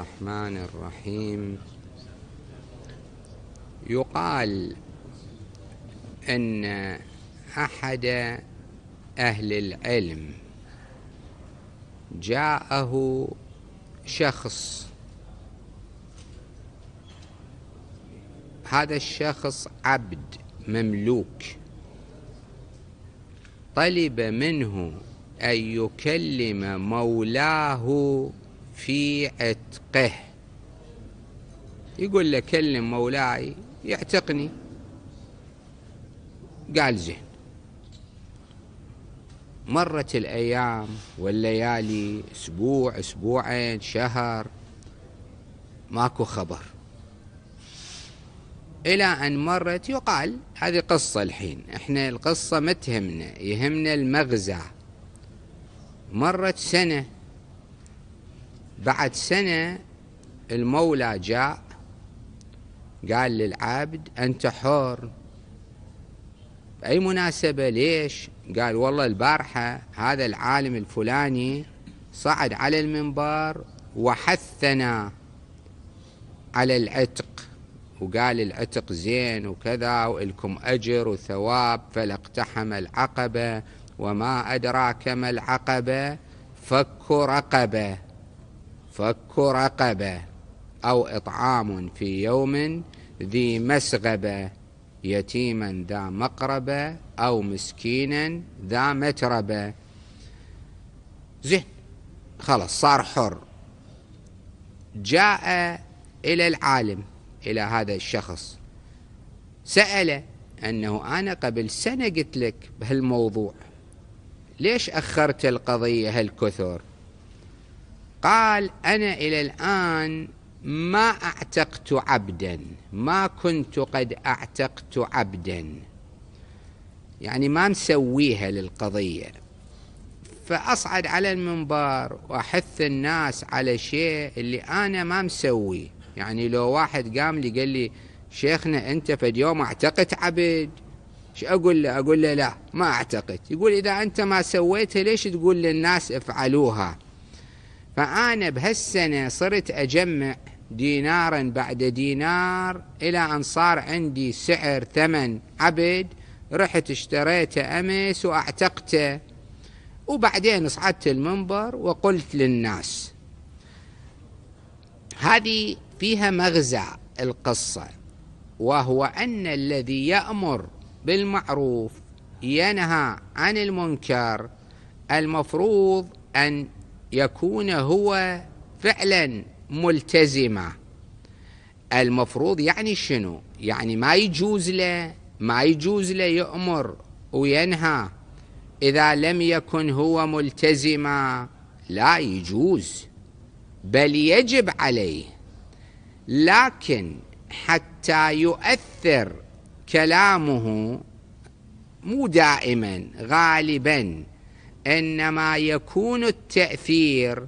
الرحمن الرحيم يقال أن أحد أهل العلم جاءه شخص هذا الشخص عبد مملوك طلب منه أن يكلم مولاه في عتقه يقول له كلم مولاي يعتقني قال زين مرت الأيام والليالي أسبوع أسبوعين شهر ماكو خبر إلى أن مرت يقال هذه قصة الحين إحنا القصة ما تهمنا يهمنا المغزى مرت سنة بعد سنة المولى جاء قال للعبد أنت حر بأي مناسبة ليش قال والله البارحة هذا العالم الفلاني صعد على المنبر وحثنا على العتق وقال العتق زين وكذا وإلكم أجر وثواب فلاقتحم العقبة وما أدراك ما العقبة فك رقبة فك رقبة أو إطعام في يوم ذي مسغبة يتيما ذا مقربة أو مسكينا ذا متربة زين خلاص صار حر جاء إلى العالم إلى هذا الشخص سأله أنه أنا قبل سنة قلت لك بهالموضوع ليش أخرت القضية هالكثر قال أنا إلى الآن ما أعتقت عبدا ما كنت قد أعتقت عبدا يعني ما مسويها للقضية فأصعد على المنبر وأحث الناس على شيء اللي أنا ما مسويه يعني لو واحد قام لي قال لي شيخنا أنت في يوم أعتقت عبد شو أقول له أقول له لا ما أعتقد يقول إذا أنت ما سويتها ليش تقول للناس افعلوها فأنا بهالسنة صرت أجمع دينارا بعد دينار إلى أن صار عندي سعر ثمن عبد رحت اشتريته أمس وأعتقته وبعدين صعدت المنبر وقلت للناس هذه فيها مغزى القصة وهو أن الذي يأمر بالمعروف ينهى عن المنكر المفروض أن يكون هو فعلا ملتزما المفروض يعني شنو يعني ما يجوز له ما يجوز له يأمر وينهى إذا لم يكن هو ملتزما لا يجوز بل يجب عليه لكن حتى يؤثر كلامه مو دائما غالبا انما يكون التاثير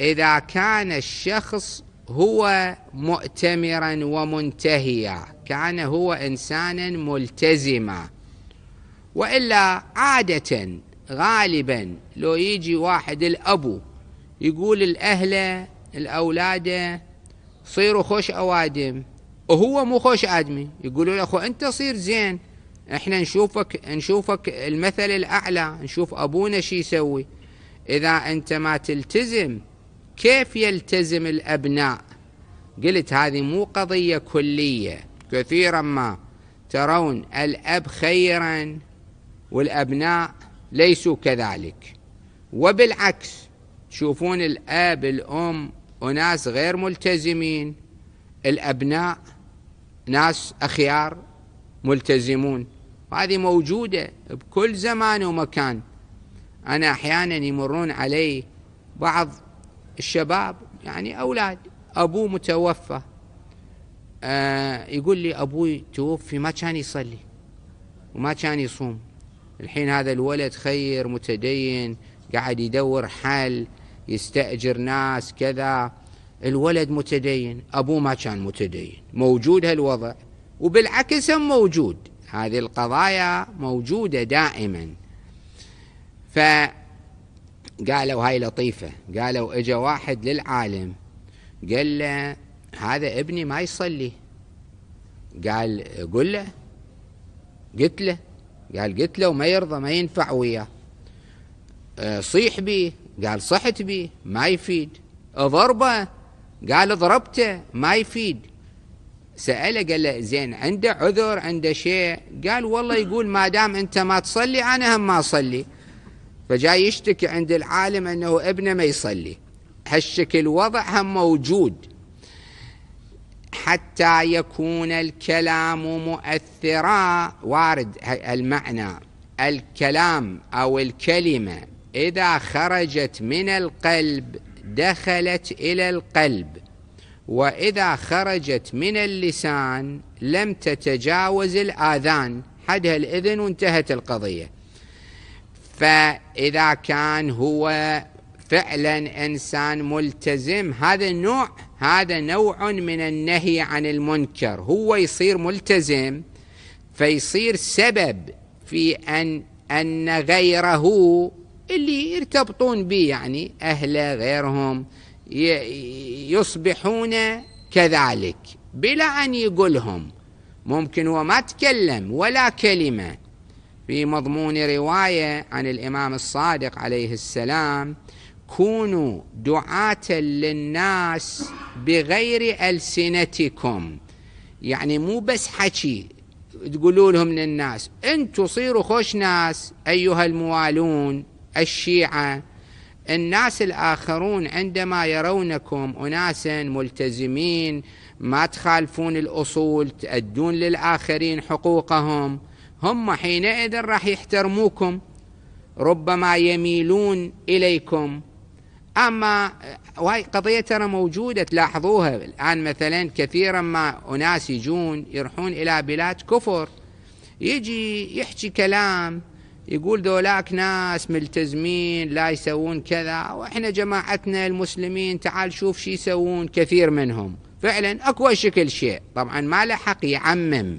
اذا كان الشخص هو مؤتمرا ومنتهيا كان هو انسانا ملتزما والا عاده غالبا لو يجي واحد الابو يقول الاهل الاولاد صيروا خوش اوادم وهو مو خوش ادمي يقولوا له اخو انت صير زين احنا نشوفك نشوفك المثل الاعلى نشوف ابونا شو يسوي اذا انت ما تلتزم كيف يلتزم الابناء قلت هذه مو قضيه كليه كثيرا ما ترون الاب خيرا والابناء ليسوا كذلك وبالعكس تشوفون الاب الام اناس غير ملتزمين الابناء ناس اخيار ملتزمون وهذه موجودة بكل زمان ومكان أنا أحيانا يمرون علي بعض الشباب يعني أولاد أبوه متوفى آه يقول لي أبوي توفي ما كان يصلي وما كان يصوم الحين هذا الولد خير متدين قاعد يدور حل يستأجر ناس كذا الولد متدين أبوه ما كان متدين موجود هالوضع وبالعكس هم موجود هذه القضايا موجودة دائما فقالوا هاي لطيفة قالوا اجا واحد للعالم قال له هذا ابني ما يصلي قال قل له قلت له قال قلت له وما يرضى ما ينفع وياه آه، صيح بي قال صحت بي ما يفيد اضربه قال ضربته ما يفيد سأله قال له زين عنده عذر عنده شيء قال والله يقول ما دام أنت ما تصلي أنا هم ما أصلي فجاي يشتكي عند العالم أنه ابنه ما يصلي هالشكل وضع هم موجود حتى يكون الكلام مؤثرا وارد المعنى الكلام أو الكلمة إذا خرجت من القلب دخلت إلى القلب وإذا خرجت من اللسان لم تتجاوز الآذان حدها الإذن وانتهت القضية فإذا كان هو فعلا إنسان ملتزم هذا النوع هذا نوع من النهي عن المنكر هو يصير ملتزم فيصير سبب في أن أن غيره اللي يرتبطون به يعني أهله غيرهم يصبحون كذلك بلا أن يقولهم ممكن وما تكلم ولا كلمة في مضمون رواية عن الإمام الصادق عليه السلام كونوا دعاة للناس بغير ألسنتكم يعني مو بس حكي تقولوا لهم للناس انتوا صيروا خوش ناس أيها الموالون الشيعة الناس الآخرون عندما يرونكم أناسا ملتزمين ما تخالفون الأصول تأدون للآخرين حقوقهم هم حينئذ راح يحترموكم ربما يميلون إليكم أما وهي قضية ترى موجودة تلاحظوها الآن مثلا كثيرا ما أناس يجون يروحون إلى بلاد كفر يجي يحكي كلام يقول ذولاك ناس ملتزمين لا يسوون كذا واحنا جماعتنا المسلمين تعال شوف شو يسوون كثير منهم فعلا اكو شكل شيء طبعا ما لحق يعمم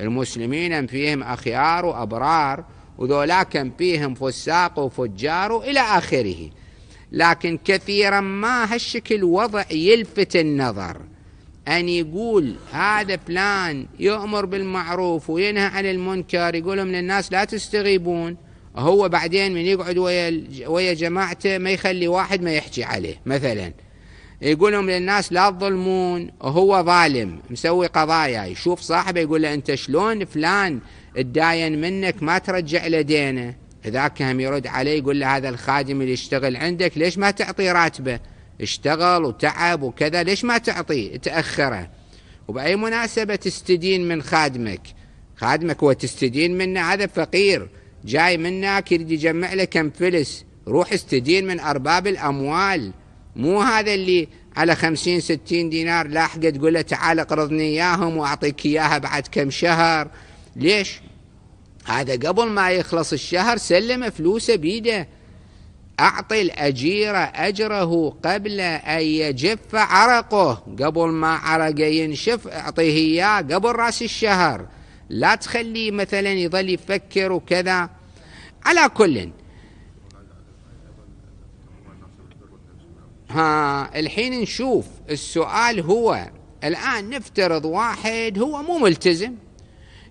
المسلمين فيهم اخيار وابرار وذولاك فيهم فساق وفجار الى اخره لكن كثيرا ما هالشكل وضع يلفت النظر أن يقول هذا بلان يؤمر بالمعروف وينهى عن المنكر يقول لهم للناس لا تستغيبون هو بعدين من يقعد ويا ويا جماعته ما يخلي واحد ما يحكي عليه مثلا يقول لهم للناس لا تظلمون هو ظالم مسوي قضايا يشوف صاحبه يقول له انت شلون فلان الداين منك ما ترجع له دينه ذاك هم يرد عليه يقول له هذا الخادم اللي يشتغل عندك ليش ما تعطي راتبه اشتغل وتعب وكذا ليش ما تعطيه تأخره وبأي مناسبة تستدين من خادمك خادمك هو تستدين منه هذا فقير جاي منك يريد يجمع له كم فلس روح استدين من أرباب الأموال مو هذا اللي على خمسين ستين دينار لاحقة تقول له تعال اقرضني إياهم وأعطيك إياها بعد كم شهر ليش هذا قبل ما يخلص الشهر سلم فلوسه بيده أعطي الأجير أجره قبل أن يجف عرقه قبل ما عرقه ينشف أعطيه إياه قبل رأس الشهر لا تخليه مثلا يظل يفكر وكذا على كل ها الحين نشوف السؤال هو الآن نفترض واحد هو مو ملتزم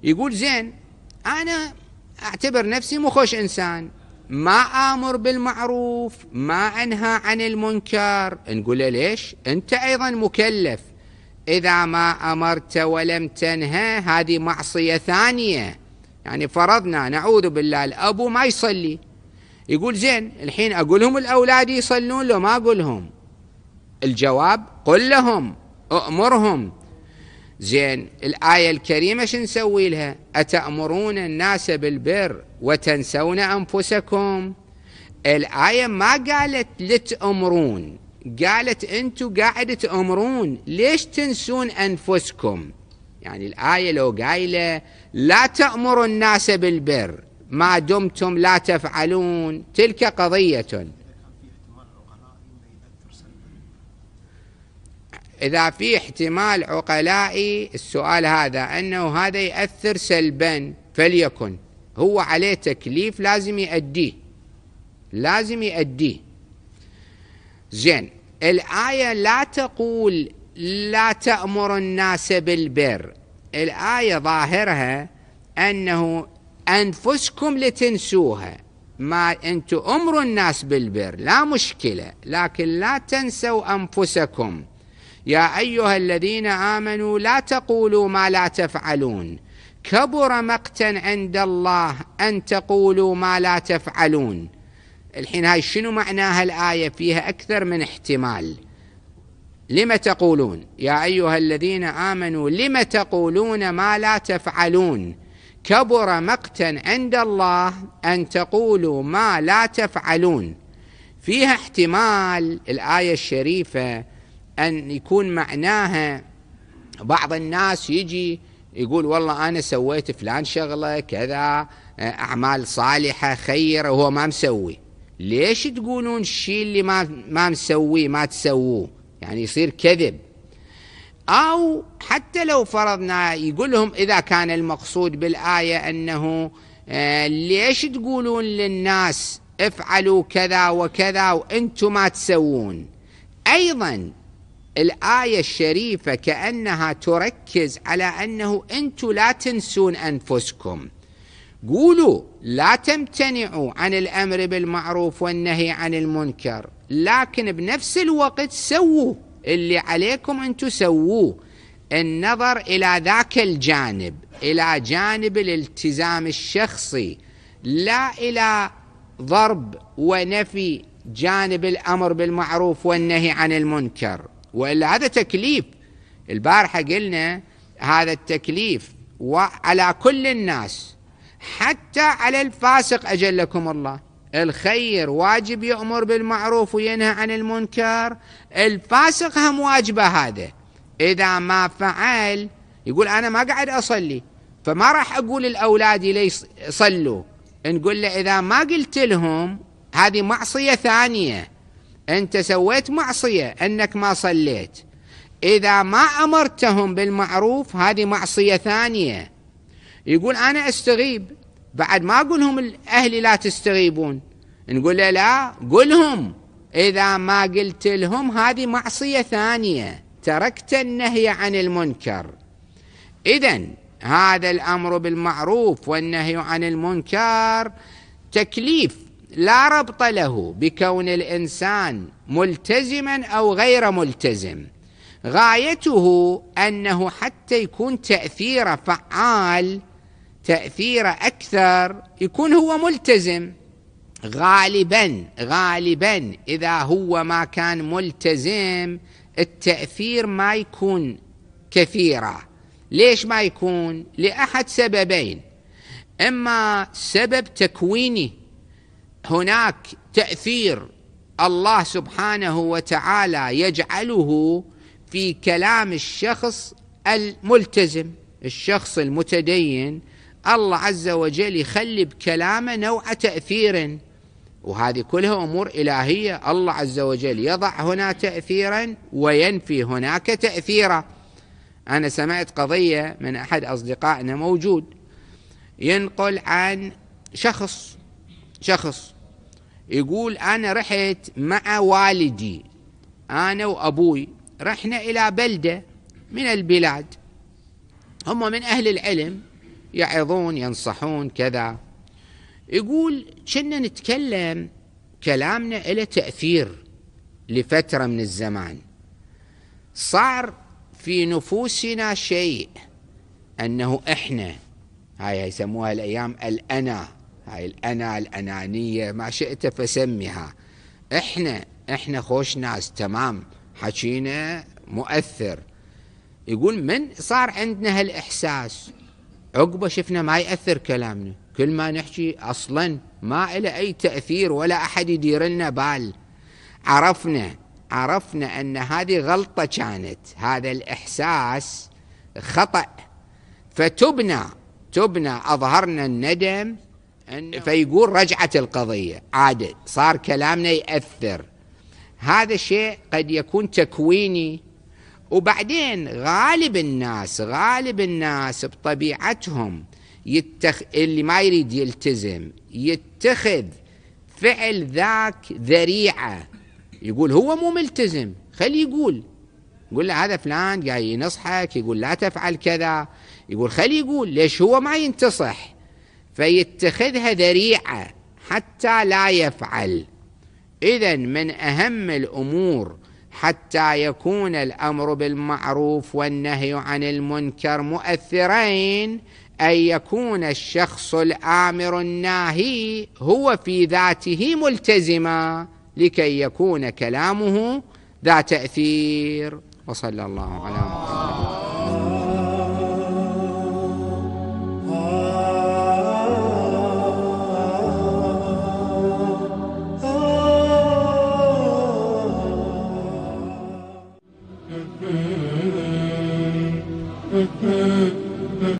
يقول زين أنا أعتبر نفسي مو خوش إنسان ما آمر بالمعروف ما أنهى عن المنكر نقول له ليش أنت أيضا مكلف إذا ما أمرت ولم تنهى هذه معصية ثانية يعني فرضنا نعوذ بالله الأب ما يصلي يقول زين الحين اقولهم الأولاد يصلون لو ما اقولهم الجواب قل لهم امرهم زين الآية الكريمة شو نسوي لها أتأمرون الناس بالبر وتنسون أنفسكم الآية ما قالت لتأمرون قالت أنتم قاعد تأمرون ليش تنسون أنفسكم يعني الآية لو قايلة لا تأمروا الناس بالبر ما دمتم لا تفعلون تلك قضية إذا في احتمال عقلائي السؤال هذا أنه هذا يأثر سلبا فليكن هو عليه تكليف لازم يؤديه لازم يؤديه زين الآية لا تقول لا تأمر الناس بالبر الآية ظاهرها أنه أنفسكم لتنسوها ما أنتم أمروا الناس بالبر لا مشكلة لكن لا تنسوا أنفسكم يا أيها الذين آمنوا لا تقولوا ما لا تفعلون كبر مقتا عند الله أن تقولوا ما لا تفعلون الحين هاي شنو معناها الآية فيها أكثر من احتمال لم تقولون يا أيها الذين آمنوا لم تقولون ما لا تفعلون كبر مقتا عند الله أن تقولوا ما لا تفعلون فيها احتمال الآية الشريفة أن يكون معناها بعض الناس يجي يقول والله أنا سويت فلان شغلة كذا أعمال صالحة خير وهو ما مسوي ليش تقولون الشيء اللي ما ما مسويه ما تسووه يعني يصير كذب أو حتى لو فرضنا يقول لهم إذا كان المقصود بالآية أنه آه، ليش تقولون للناس افعلوا كذا وكذا وانتم ما تسوون أيضا الآية الشريفة كأنها تركز على أنه أنتم لا تنسون أنفسكم قولوا لا تمتنعوا عن الأمر بالمعروف والنهي عن المنكر لكن بنفس الوقت سووا اللي عليكم أن سووه النظر إلى ذاك الجانب إلى جانب الالتزام الشخصي لا إلى ضرب ونفي جانب الأمر بالمعروف والنهي عن المنكر والا هذا تكليف البارحه قلنا هذا التكليف وعلى كل الناس حتى على الفاسق اجلكم الله الخير واجب يأمر بالمعروف وينهى عن المنكر الفاسق هم واجبه هذا إذا ما فعل يقول أنا ما قاعد أصلي فما راح أقول الأولاد لي صلوا نقول له إذا ما قلت لهم هذه معصية ثانية أنت سويت معصية أنك ما صليت إذا ما أمرتهم بالمعروف هذه معصية ثانية يقول أنا أستغيب بعد ما أقول لهم لا تستغيبون نقول له لا قلهم إذا ما قلت لهم هذه معصية ثانية تركت النهي عن المنكر إذا هذا الأمر بالمعروف والنهي عن المنكر تكليف لا ربط له بكون الانسان ملتزما او غير ملتزم غايته انه حتى يكون تاثيره فعال تاثيره اكثر يكون هو ملتزم غالبا غالبا اذا هو ما كان ملتزم التاثير ما يكون كثيرا ليش ما يكون لاحد سببين اما سبب تكويني هناك تاثير الله سبحانه وتعالى يجعله في كلام الشخص الملتزم الشخص المتدين الله عز وجل يخلي بكلامه نوع تاثير وهذه كلها امور الهيه الله عز وجل يضع هنا تاثيرا وينفي هناك تاثيرا انا سمعت قضيه من احد اصدقائنا موجود ينقل عن شخص شخص يقول أنا رحت مع والدي أنا وأبوي رحنا إلى بلدة من البلاد هم من أهل العلم يعظون ينصحون كذا يقول كنا نتكلم كلامنا له تأثير لفترة من الزمان صار في نفوسنا شيء أنه إحنا هاي يسموها الأيام الأنا هاي الأنا الأنانية ما شئت فسمها احنا احنا خوش ناس تمام حكينا مؤثر يقول من صار عندنا هالإحساس عقبه شفنا ما يأثر كلامنا كل ما نحكي أصلا ما إلى أي تأثير ولا أحد يدير لنا بال عرفنا عرفنا أن هذه غلطة كانت هذا الإحساس خطأ فتبنى تبنى أظهرنا الندم فيقول رجعت القضية عاد صار كلامنا يأثر هذا الشيء قد يكون تكويني وبعدين غالب الناس غالب الناس بطبيعتهم يتخ... اللي ما يريد يلتزم يتخذ فعل ذاك ذريعة يقول هو مو ملتزم خليه يقول يقول له هذا فلان جاي ينصحك يقول لا تفعل كذا يقول خليه يقول ليش هو ما ينتصح فيتخذها ذريعه حتى لا يفعل اذا من اهم الامور حتى يكون الامر بالمعروف والنهي عن المنكر مؤثرين ان يكون الشخص الامر الناهي هو في ذاته ملتزما لكي يكون كلامه ذا تاثير وصلى الله على محمد mm